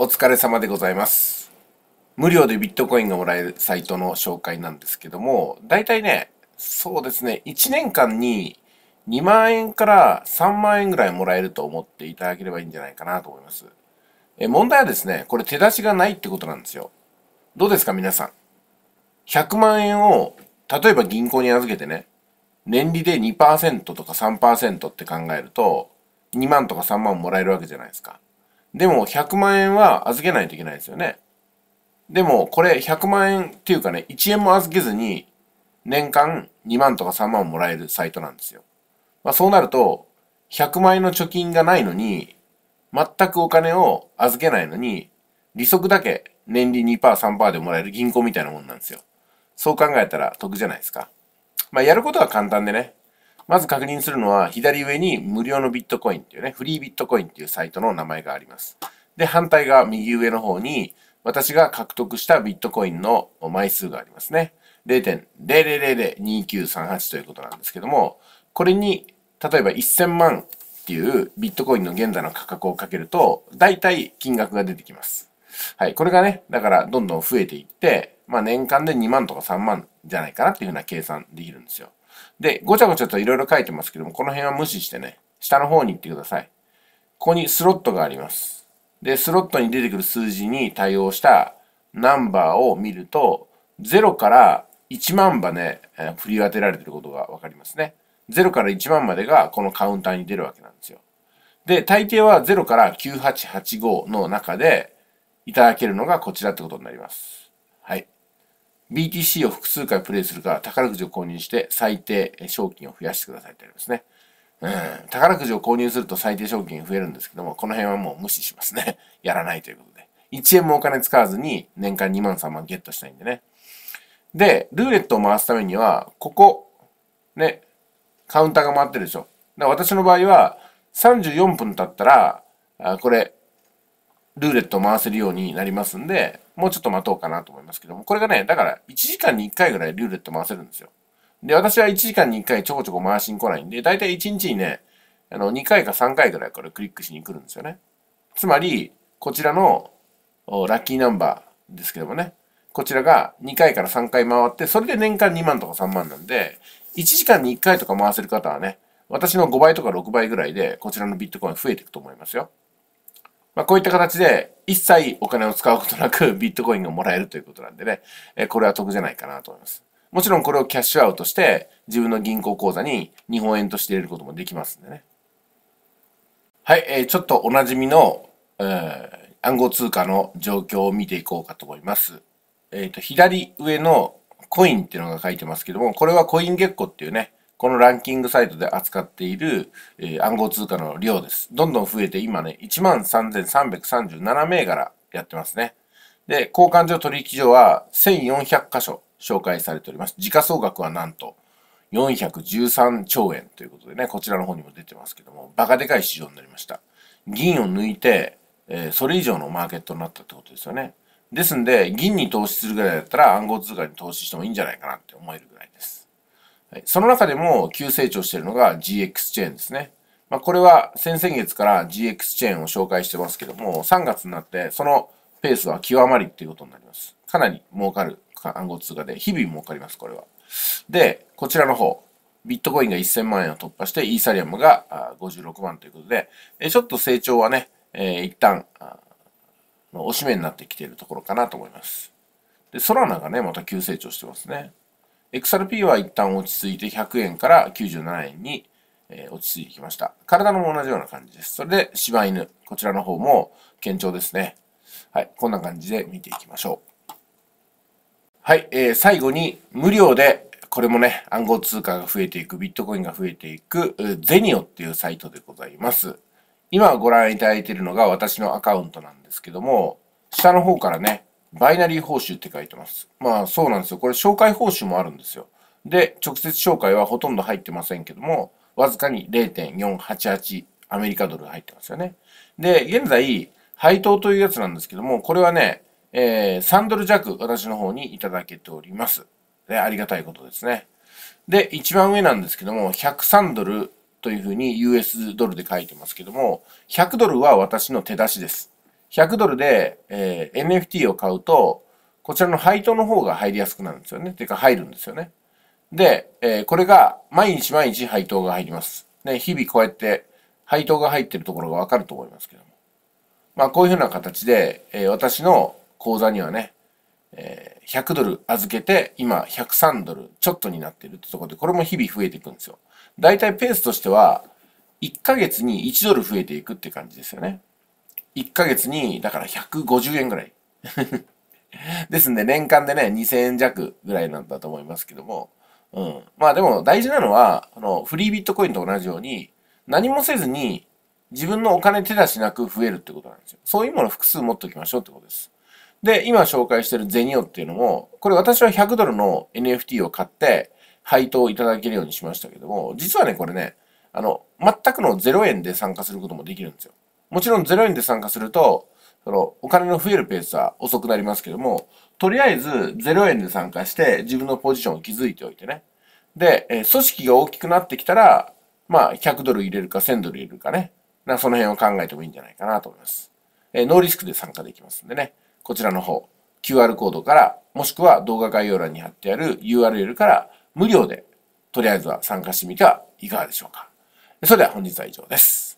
お疲れ様でございます。無料でビットコインがもらえるサイトの紹介なんですけども、大体ね、そうですね、1年間に2万円から3万円ぐらいもらえると思っていただければいいんじゃないかなと思います。え問題はですね、これ手出しがないってことなんですよ。どうですか皆さん。100万円を、例えば銀行に預けてね、年利で2%とか3%って考えると、2万とか3万もらえるわけじゃないですか。でも100万円は預けないといけないですよね。でもこれ100万円っていうかね、1円も預けずに年間2万とか3万もらえるサイトなんですよ。まあそうなると、100万円の貯金がないのに、全くお金を預けないのに、利息だけ年利2%、3%でもらえる銀行みたいなもんなんですよ。そう考えたら得じゃないですか。まあやることは簡単でね、まず確認するのは、左上に無料のビットコインっていうね、フリービットコインっていうサイトの名前があります。で、反対側、右上の方に、私が獲得したビットコインの枚数がありますね。0.0002938ということなんですけども、これに、例えば1000万っていうビットコインの現在の価格をかけると、大体金額が出てきます。はい。これがね、だからどんどん増えていって、まあ年間で2万とか3万じゃないかなっていうふうな計算できるんですよ。で、ごちゃごちゃといろいろ書いてますけども、この辺は無視してね、下の方に行ってください。ここにスロットがあります。で、スロットに出てくる数字に対応したナンバーを見ると、0から1万羽えね、振り当てられてることがわかりますね。0から1万までがこのカウンターに出るわけなんですよ。で、大抵は0から9885の中でいただけるのがこちらってことになります。BTC を複数回プレイするから宝くじを購入して最低賞金を増やしてくださいってありますね。うん、宝くじを購入すると最低賞金増えるんですけども、この辺はもう無視しますね。やらないということで。1円もお金使わずに年間2万3万ゲットしたいんでね。で、ルーレットを回すためには、ここ、ね、カウンターが回ってるでしょ。だから私の場合は、34分経ったら、あこれ、ルーレットを回せるようになりますんで、もうちょっと待とうかなと思いますけども、これがね、だから1時間に1回ぐらいルーレット回せるんですよ。で、私は1時間に1回ちょこちょこ回しに来ないんで、だいたい1日にね、あの、2回か3回ぐらいこれクリックしに来るんですよね。つまり、こちらのラッキーナンバーですけどもね、こちらが2回から3回回って、それで年間2万とか3万なんで、1時間に1回とか回せる方はね、私の5倍とか6倍ぐらいで、こちらのビットコイン増えていくと思いますよ。まあ、こういった形で一切お金を使うことなく ビットコインがもらえるということなんでね、えこれは得じゃないかなと思います。もちろんこれをキャッシュアウトして自分の銀行口座に日本円として入れることもできますんでね。はい、えー、ちょっとおなじみの、えー、暗号通貨の状況を見ていこうかと思います。えっ、ー、と、左上のコインっていうのが書いてますけども、これはコインゲッコっていうね、このランキングサイトで扱っている、え暗号通貨の量です。どんどん増えて、今ね、13,337銘柄やってますね。で、交換所取引所は1400箇所紹介されております。時価総額はなんと413兆円ということでね、こちらの方にも出てますけども、バカでかい市場になりました。銀を抜いて、えそれ以上のマーケットになったってことですよね。ですんで、銀に投資するぐらいだったら暗号通貨に投資してもいいんじゃないかなって思えるぐらいです。その中でも急成長しているのが GX チェーンですね。まあ、これは先々月から GX チェーンを紹介してますけども、3月になってそのペースは極まりっていうことになります。かなり儲かる暗号通貨で、日々儲かります、これは。で、こちらの方、ビットコインが1000万円を突破して、イーサリアムが56万ということで、ちょっと成長はね、えー、一旦、おしめになってきているところかなと思います。で、ソラナがね、また急成長してますね。XRP は一旦落ち着いて100円から97円に、え落ち着いてきました。体のも同じような感じです。それで柴犬、こちらの方も堅調ですね。はい、こんな感じで見ていきましょう。はい、えー、最後に無料でこれもね、暗号通貨が増えていく、ビットコインが増えていく、ゼニオっていうサイトでございます。今ご覧いただいているのが私のアカウントなんですけども、下の方からね、バイナリー報酬って書いてます。まあそうなんですよ。これ紹介報酬もあるんですよ。で、直接紹介はほとんど入ってませんけども、わずかに0.488アメリカドルが入ってますよね。で、現在、配当というやつなんですけども、これはね、えー、3ドル弱私の方にいただけております。で、ありがたいことですね。で、一番上なんですけども、103ドルというふうに US ドルで書いてますけども、100ドルは私の手出しです。100ドルで、えー、NFT を買うと、こちらの配当の方が入りやすくなるんですよね。ていうか入るんですよね。で、えー、これが毎日毎日配当が入ります。ね、日々こうやって配当が入ってるところがわかると思いますけども。まあこういうふうな形で、えー、私の口座にはね、えー、100ドル預けて、今103ドルちょっとになってるってところで、これも日々増えていくんですよ。だいたいペースとしては、1ヶ月に1ドル増えていくって感じですよね。1ヶ月に、だから150円ぐらい。ですんで、年間でね、2000円弱ぐらいなんだと思いますけども。うん。まあでも大事なのは、あの、フリービットコインと同じように、何もせずに自分のお金手出しなく増えるってことなんですよ。そういうものを複数持っておきましょうってことです。で、今紹介してるゼニオっていうのも、これ私は100ドルの NFT を買って、配当をいただけるようにしましたけども、実はね、これね、あの、全くの0円で参加することもできるんですよ。もちろん0円で参加すると、そのお金の増えるペースは遅くなりますけども、とりあえず0円で参加して自分のポジションを築いておいてね。で、え組織が大きくなってきたら、まあ100ドル入れるか1000ドル入れるかね。なその辺を考えてもいいんじゃないかなと思います。えノーリスクで参加できますんでね。こちらの方、QR コードから、もしくは動画概要欄に貼ってある URL から無料で、とりあえずは参加してみてはいかがでしょうか。それでは本日は以上です。